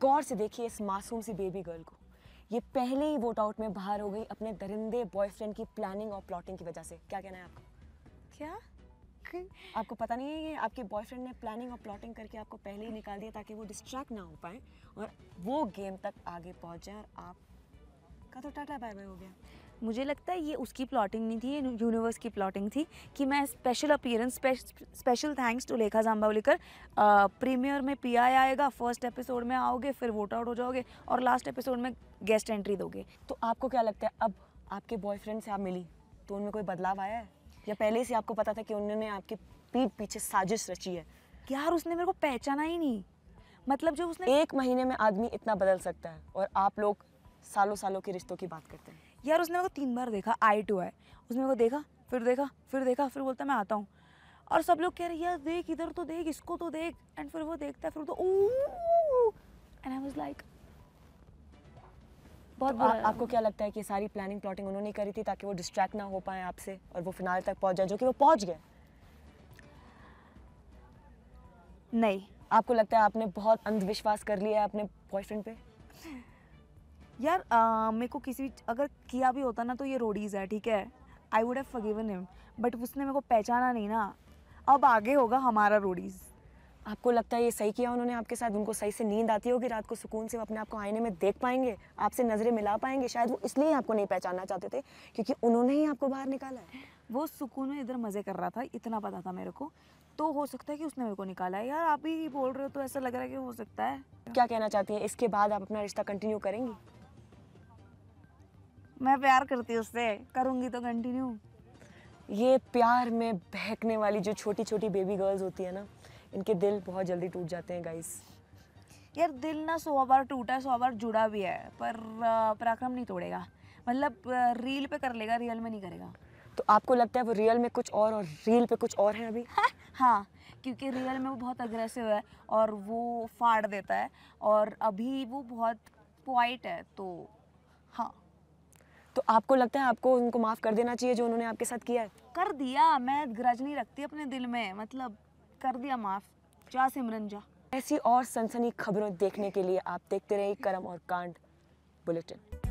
गौर से देखिए इस मासूम सी बेबी गर्ल को ये पहले ही वोट आउट में बाहर हो गई अपने दरिंदे बॉयफ्रेंड की प्लानिंग और प्लॉटिंग की वजह से क्या कहना है आपको क्या आपको पता नहीं है ये आपके बॉयफ्रेंड ने प्लानिंग और प्लॉटिंग करके आपको पहले ही निकाल दिया ताकि वो डिस्ट्रैक्ट ना हो पाए और वो गेम तक आगे पहुंच जाए और आप का तो टाटा बाय बाय हो गया मुझे लगता है ये उसकी प्लॉटिंग नहीं थी ये यूनिवर्स की प्लॉटिंग थी कि मैं special appearance special thanks to Lekha Jambavlikar premiere में पी आई आएगा फर्स्ट एपिसोड में आओगे फिर वोट आउट हो जाओगे और लास्ट एपिसोड में गेस्ट एंट्री दोगे तो आपको क्या लगता है अब आपके बॉयफ्रेंड से आप मिली तो उनमें कोई बदलाव आया है या पहले से आपको पता था कि उन्होंने आपके पीठ पीछे साजिश रची है यार उसने मेरे को पहचाना ही नहीं मतलब जो उसने एक महीने में आदमी इतना बदल सकता है और आप लोग सालों सालों के रिश्तों की बात करते हैं यार उसने मेरे को तीन बार देखा आई टू आई उसने मेरे को देखा फिर देखा फिर देखा फिर बोलता मैं आता हूँ और सब लोग कह रहे यार देख इधर तो देख इसको तो देख एंड फिर वो देखता है फिर तो एंड आई वाज लाइक बहुत तो आ, आपको क्या लगता है कि सारी प्लानिंग प्लॉटिंग उन्होंने करी थी ताकि वो डिस्ट्रैक्ट ना हो पाए आपसे और वो फिनाल तक पहुंच जाए जो कि वो पहुंच गए नहीं आपको लगता है आपने बहुत अंधविश्वास कर लिया है अपने बॉयफ्रेंड पे यार मेरे को किसी अगर किया भी होता ना तो ये रोडीज़ है ठीक है I would have forgiven him but उसने मेरे को पहचाना नहीं ना अब आगे होगा हमारा रोडीज़ आपको लगता है ये सही किया उन्होंने आपके साथ उनको सही से नींद आती होगी रात को सुकून से वो अपने आप को आईने में देख पाएंगे आपसे नज़रें मिला पाएंगे शायद वो इसलिए आपको नहीं पहचानना चाहते थे क्योंकि उन्होंने ही आपको बाहर निकाला है वो सुकून में इधर मज़े कर रहा था इतना पता था मेरे को तो हो सकता है कि उसने मेरे को निकाला है यार आप ही बोल रहे हो तो ऐसा लग रहा है कि हो सकता है क्या कहना चाहती हैं इसके बाद आप अपना रिश्ता कंटिन्यू करेंगी मैं प्यार करती हूँ उससे करूँगी तो कंटिन्यू ये प्यार में बहकने वाली जो छोटी छोटी बेबी गर्ल्स होती है ना इनके दिल बहुत जल्दी टूट जाते हैं गाइस यार दिल ना सौ बार टूटा सौ बार जुड़ा भी है पर पराक्रम नहीं तोड़ेगा मतलब रील पे कर लेगा रियल में नहीं करेगा तो आपको लगता है वो रियल में कुछ और और रील पे कुछ और है अभी हाँ, हाँ क्योंकि रियल में वो बहुत अग्रेसिव है और वो फाड़ देता है और अभी वो बहुत पोइट है तो हाँ तो आपको लगता है आपको उनको माफ़ कर देना चाहिए जो उन्होंने आपके साथ किया है कर दिया मैं ग्रज नहीं रखती अपने दिल में मतलब कर दिया माफ़ जा सिमरन जा ऐसी और सनसनी खबरों देखने के लिए आप देखते रहिए करम और कांड बुलेटिन